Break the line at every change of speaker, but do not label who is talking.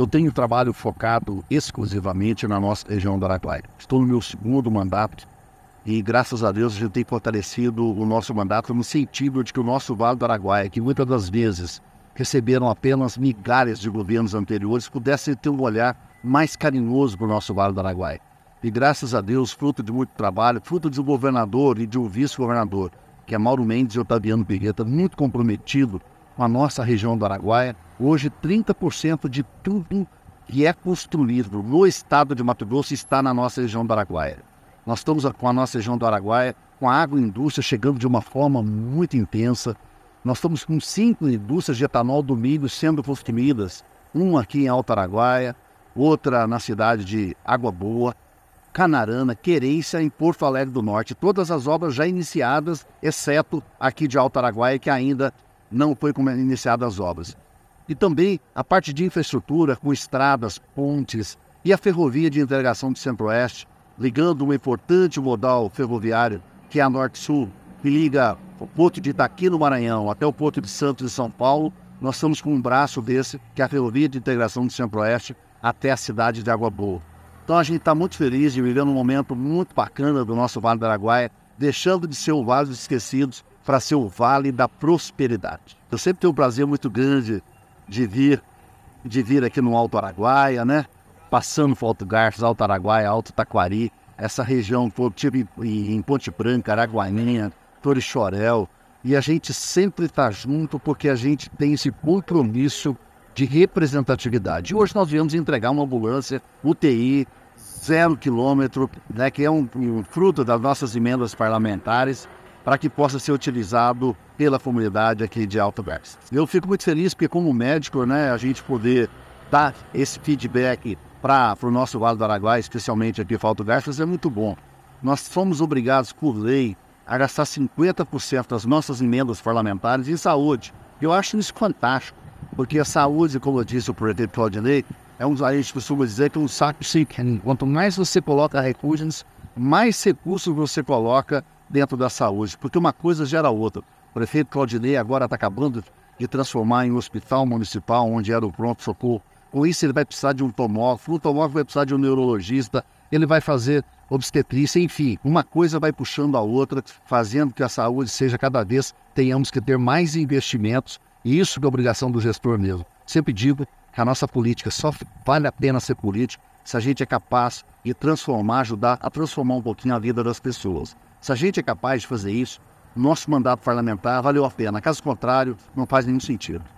Eu tenho trabalho focado exclusivamente na nossa região da Araguaia. Estou no meu segundo mandato e, graças a Deus, a gente tem fortalecido o nosso mandato no sentido de que o nosso Vale do Araguaia, que muitas das vezes receberam apenas migalhas de governos anteriores, pudesse ter um olhar mais carinhoso para o nosso Vale do Araguaia. E graças a Deus, fruto de muito trabalho, fruto de um governador e de um vice-governador, que é Mauro Mendes e Otaviano Pegueta, muito comprometido com a nossa região do Araguaia, Hoje, 30% de tudo que é construído no estado de Mato Grosso está na nossa região do Araguaia. Nós estamos com a nossa região do Araguaia, com a agroindústria chegando de uma forma muito intensa. Nós estamos com cinco indústrias de etanol do milho sendo construídas, uma aqui em Alto Araguaia, outra na cidade de Água Boa, Canarana, Querência, em Porto Alegre do Norte. Todas as obras já iniciadas, exceto aqui de Alto Araguaia, que ainda não foi iniciada as obras e também a parte de infraestrutura com estradas, pontes e a ferrovia de integração de Centro-Oeste, ligando um importante modal ferroviário que é a Norte-Sul, que liga o porto de Itaqui, no Maranhão, até o porto de Santos, em São Paulo. Nós estamos com um braço desse, que é a ferrovia de integração de Centro-Oeste, até a cidade de Água Boa. Então a gente está muito feliz de viver um momento muito bacana do nosso Vale do Araguaia, deixando de ser o Vale dos Esquecidos para ser o Vale da Prosperidade. Eu sempre tenho um prazer muito grande de vir, de vir aqui no Alto Araguaia, né? Passando por Alto Garças, Alto Araguaia, Alto Taquari, essa região que eu tive tipo em Ponte Branca, Araguainha, Torixorel, e a gente sempre está junto porque a gente tem esse compromisso de representatividade. E hoje nós viemos entregar uma ambulância UTI zero quilômetro, né, que é um, um fruto das nossas emendas parlamentares para que possa ser utilizado pela comunidade aqui de Alto Versa. Eu fico muito feliz porque, como médico, né, a gente poder dar esse feedback para o nosso Vale do Araguaia, especialmente aqui em Alto Garças, é muito bom. Nós somos obrigados, por lei, a gastar 50% das nossas emendas parlamentares em saúde. Eu acho isso fantástico, porque a saúde, como eu disse o prefeito Claudinei, é um, a gente costuma dizer que é um saco sem Quanto mais você coloca recursos, mais recursos você coloca dentro da saúde, porque uma coisa gera outra. O prefeito Claudinei agora está acabando de transformar em um hospital municipal, onde era o pronto-socorro. Com isso, ele vai precisar de um tomógrafo, o tomógrafo vai precisar de um neurologista, ele vai fazer obstetrícia, enfim, uma coisa vai puxando a outra, fazendo que a saúde seja cada vez, tenhamos que ter mais investimentos, e isso é obrigação do gestor mesmo. Sempre digo que a nossa política só vale a pena ser político se a gente é capaz de transformar, ajudar a transformar um pouquinho a vida das pessoas. Se a gente é capaz de fazer isso, nosso mandato parlamentar valeu a pena. Caso contrário, não faz nenhum sentido.